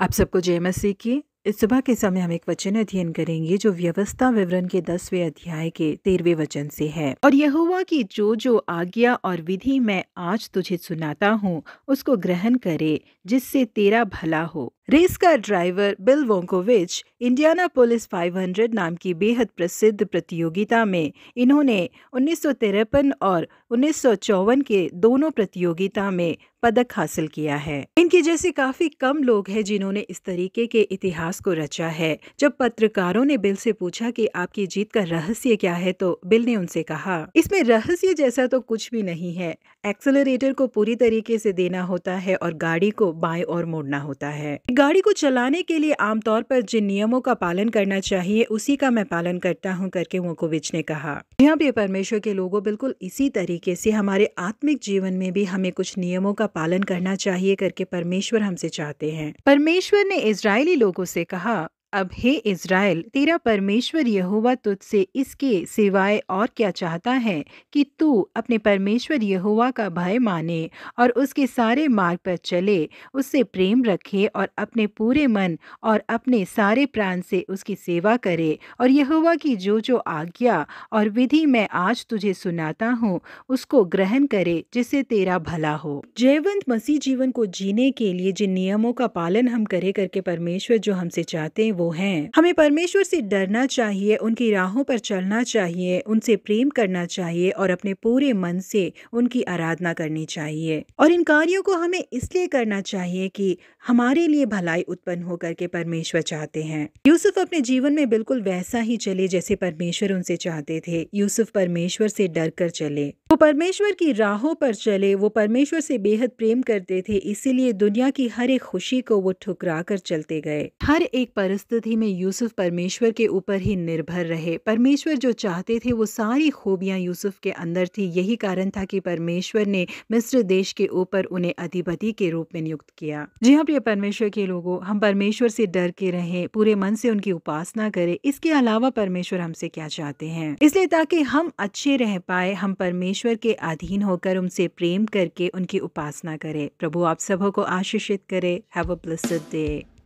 आप सबको जय मसीह की इस सुबह के समय हम एक वचन अध्ययन करेंगे जो व्यवस्था विवरण के दसवें अध्याय के तेरहवें वचन से है और यह हुआ की जो जो आज्ञा और विधि मैं आज तुझे सुनाता हूँ उसको ग्रहण करे जिससे तेरा भला हो रेस का driver Bill Vukovich Indianapolis 500 नाम की बेहद प्रसिद्ध प्रतियोगिता में इन्होंने उन्नीस और उन्नीस के दोनों प्रतियोगिता में पदक हासिल किया है इनके जैसे काफी कम लोग हैं जिन्होंने इस तरीके के इतिहास को रचा है जब पत्रकारों ने बिल से पूछा कि आपकी जीत का रहस्य क्या है तो बिल ने उनसे कहा इसमें रहस्य जैसा तो कुछ भी नहीं है एक्सेलरेटर को पूरी तरीके से देना होता है और गाड़ी को बाएं और मोड़ना होता है गाड़ी को चलाने के लिए आमतौर पर जिन नियमों का पालन करना चाहिए उसी का मैं पालन करता हूं करके वोकोविच ने कहा यहाँ भी परमेश्वर के लोगों बिल्कुल इसी तरीके से हमारे आत्मिक जीवन में भी हमें कुछ नियमों का पालन करना चाहिए करके परमेश्वर हमसे चाहते हैं परमेश्वर ने इसराइली लोगों से कहा अब हे इज़राइल तेरा परमेश्वर यहोवा तुझसे इसके सिवाय और क्या चाहता है कि तू अपने परमेश्वर यहोवा का भय माने और उसके सारे मार्ग पर चले उससे प्रेम रखे और अपने पूरे मन और अपने सारे प्राण से उसकी सेवा करे और यहोवा की जो जो आज्ञा और विधि मैं आज तुझे सुनाता हूँ उसको ग्रहण करे जिससे तेरा भला हो जयवंत मसीह जीवन को जीने के लिए जिन नियमों का पालन हम करे करके परमेश्वर जो हमसे चाहते वो हैं हमें परमेश्वर से डरना चाहिए उनकी राहों पर चलना चाहिए उनसे प्रेम करना चाहिए और अपने पूरे मन से उनकी आराधना करनी चाहिए और इन कार्यों को हमें इसलिए करना चाहिए कि हमारे लिए भलाई उत्पन्न होकर के परमेश्वर चाहते हैं यूसुफ अपने जीवन में बिल्कुल वैसा ही चले जैसे परमेश्वर उनसे चाहते थे यूसुफ परमेश्वर से डर कर चले वो परमेश्वर की राहों पर चले वो परमेश्वर से बेहद प्रेम करते थे इसीलिए दुनिया की हर एक खुशी को वो ठुकरा कर चलते गए हर एक परिस्थिति में यूसुफ परमेश्वर के ऊपर ही निर्भर रहे परमेश्वर जो चाहते थे वो सारी खूबियाँ यूसुफ के अंदर थी यही कारण था कि परमेश्वर ने मिस्र देश के ऊपर उन्हें अधिपति के रूप में नियुक्त किया जी हाँ प्रिय परमेश्वर के लोगो हम परमेश्वर से डर के रहें पूरे मन से उनकी उपासना करें इसके अलावा परमेश्वर हमसे क्या चाहते हैं इसलिए ताकि हम अच्छे रह पाए हम परमेश्वर परमेश्वर के अधीन होकर उनसे प्रेम करके उनकी उपासना करें प्रभु आप सबों को आशीषित करें हैव अ ब्लेस्ड डे